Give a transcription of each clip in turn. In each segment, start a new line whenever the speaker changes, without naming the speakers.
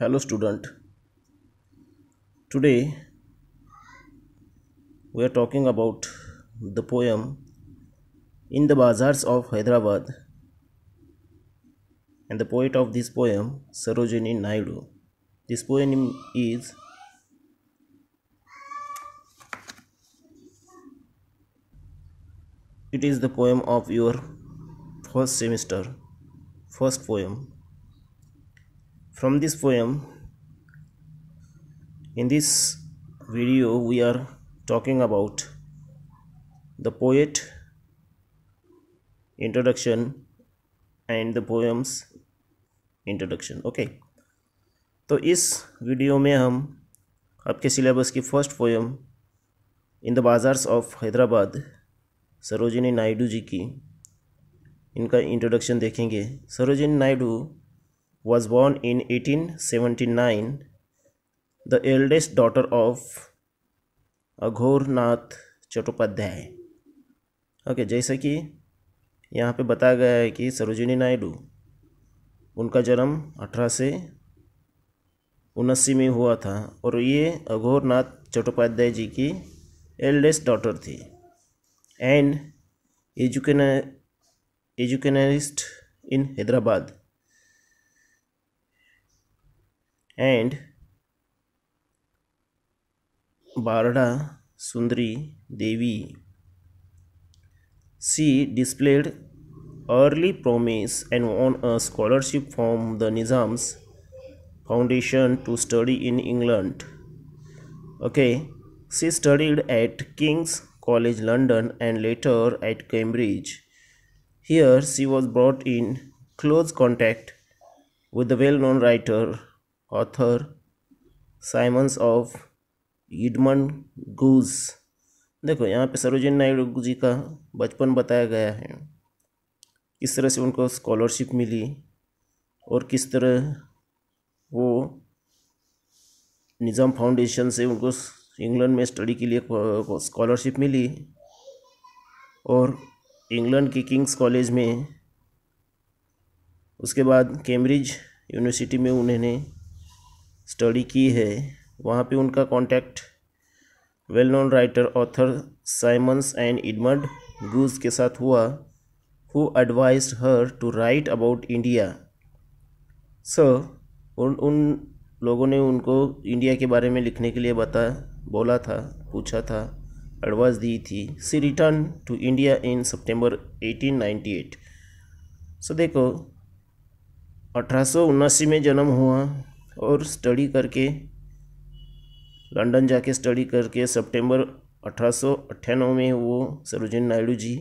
hello student today we are talking about the poem in the bazaars of hyderabad and the poet of this poem sarojini naidu this poem is it is the poem of your first semester first poem from this poem in this video we are talking about the poet introduction and the poems introduction okay तो इस video में हम आपके syllabus की first poem in the bazaars of Hyderabad Sarojini Naidu ji की इनका introduction देखेंगे Sarojini Naidu was born in 1879, the eldest daughter of Aghornath Chattopadhyay okay जैसे कि यहाँ पे बताया गया है कि सरोजिनी नायडू उनका जन्म अठारह से उन्नासी में हुआ था और ये अघोरनाथ चट्टोपाध्याय जी की एल्डेस्ट डॉटर थी एंड एजुकेन educationist in Hyderabad and Barada Sundari Devi. She displayed early promise and won a scholarship from the Nizam's foundation to study in England. Okay, she studied at King's College London and later at Cambridge. Here she was brought in close contact with the well-known writer author Symons of Edmund Gosse देखो यहाँ पे सरोजिन नायडू जी का बचपन बताया गया है किस तरह से उनको स्कॉलरशिप मिली और किस तरह वो निज़ाम फाउंडेशन से उनको इंग्लैंड में स्टडी के लिए स्कॉलरशिप मिली और इंग्लैंड के किंग्स कॉलेज में उसके बाद कैम्ब्रिज यूनिवर्सिटी में उन्होंने स्टडी की है वहाँ पे उनका contact well known writer author Symons and Edmund Gosse के साथ हुआ who advise her to write about India so उन उन लोगों ने उनको इंडिया के बारे में लिखने के लिए बता बोला था पूछा था एडवाइस दी थी she return to India in September 1898 so so, देखो अठारह में जन्म हुआ और स्टडी करके लंदन जाके स्टडी करके सितंबर अठारह में वो सरोजन नायडू जी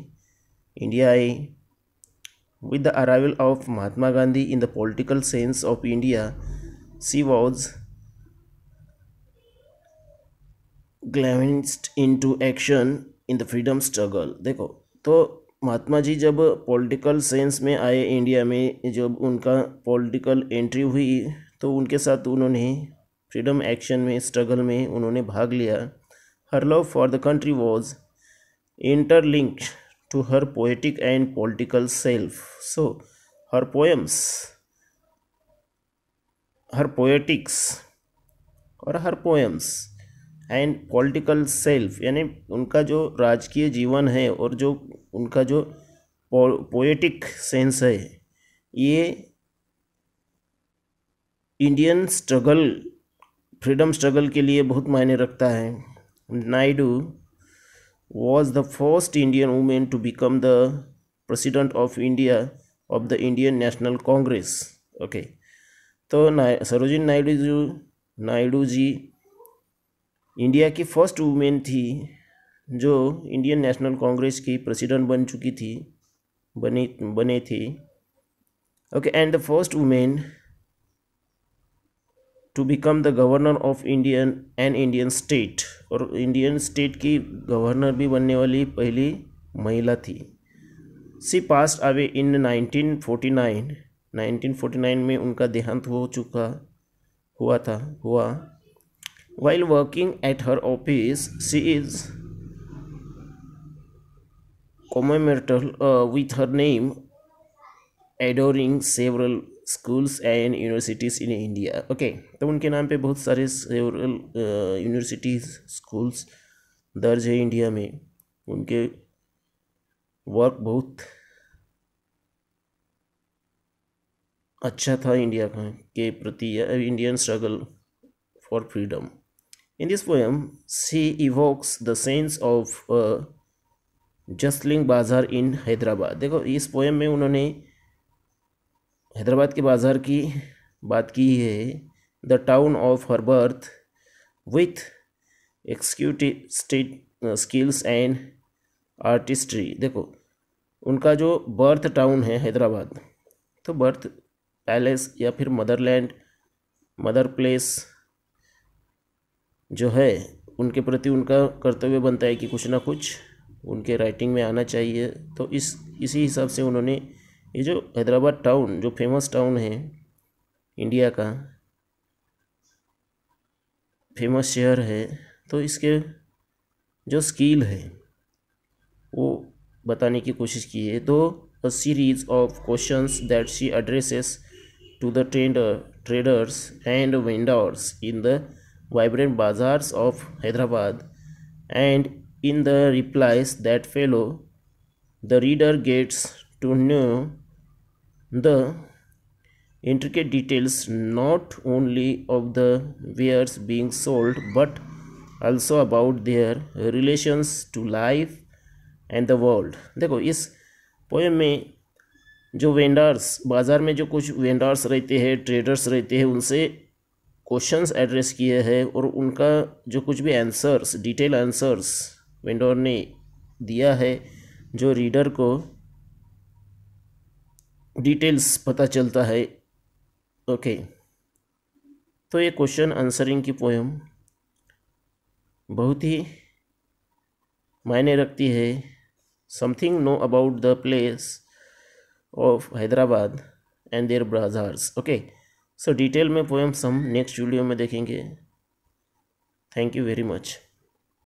इंडिया आए with the arrival of Mahatma Gandhi in the political sense of India she was galvanised into action in the freedom struggle देखो तो महात्मा जी जब पॉलिटिकल सेंस में आए इंडिया में जब उनका पॉलिटिकल एंट्री हुई तो उनके साथ उन्होंने फ्रीडम एक्शन में स्ट्रगल में उन्होंने भाग लिया her love for the country was interlinked to her poetic and political self so her poems her poetics और her poems and political self यानी उनका जो राजकीय जीवन है और जो उनका जो पोएटिक सेंस है ये इंडियन स्ट्रगल फ्रीडम स्ट्रगल के लिए बहुत मायने रखता है Naidu was the first Indian women to become the president of India of the Indian National Congress okay तो ना, सरोजिन नायडू जी नायडू जी इंडिया की फर्स्ट वुमेन थी जो इंडियन नेशनल कांग्रेस की प्रेसिडेंट बन चुकी थी बनी बने थी okay and the first women to become the governor of Indian and Indian state और इंडियन स्टेट की गवर्नर भी बनने वाली पहली महिला थी सी पास्ट अवे इन 1949 1949 में उनका देहांत हो चुका हुआ था हुआ while working at her office she is commemorated with her name adorning several schools and universities in India okay तो उनके नाम पे बहुत सारे रूरल यूनिवर्सिटीज़ स्कूल्स दर्ज है इंडिया में उनके वर्क बहुत अच्छा था इंडिया का के प्रति Indian struggle for freedom in this poem she evokes the sense of jostling bazaar in Hyderabad देखो इस पोएम में उन्होंने हैदराबाद के बाज़ार की बात की है the town of her birth with executive state skills and artistry देखो उनका जो बर्थ टाउन है हैदराबाद तो बर्थ पैलेस या फिर मदरलैंड मदर प्लेस जो है उनके प्रति उनका कर्तव्य बनता है कि कुछ ना कुछ उनके राइटिंग में आना चाहिए तो इस इसी हिसाब से उन्होंने ये जो हैदराबाद टाउन जो फेमस टाउन है इंडिया का फेमस शहर है तो इसके जो स्किल है वो बताने की कोशिश की है तो a series of question that she addresses to the trender traders and vendors in the vibrant bazaars of Hyderabad and in the replies that follow the reader gets to know the intricate details not only of the wares being sold but also about their relations to life and the world देखो इस poem में जो vendors बाज़ार में जो कुछ vendors रहते हैं ट्रेडर्स रहते हैं उनसे क्वेश्चंस एड्रेस किए हैं और उनका जो कुछ भी आंसर्स डिटेल आंसर्स वेंडर ने दिया है जो रीडर को डिटेल्स पता चलता है ओके तो ये क्वेश्चन आंसरिंग की पोएम बहुत ही मायने रखती है something know about the place of Hyderabad and their bazaars okay so detail में पोएम्स हम नेक्स्ट वीडियो में देखेंगे थैंक यू वेरी मच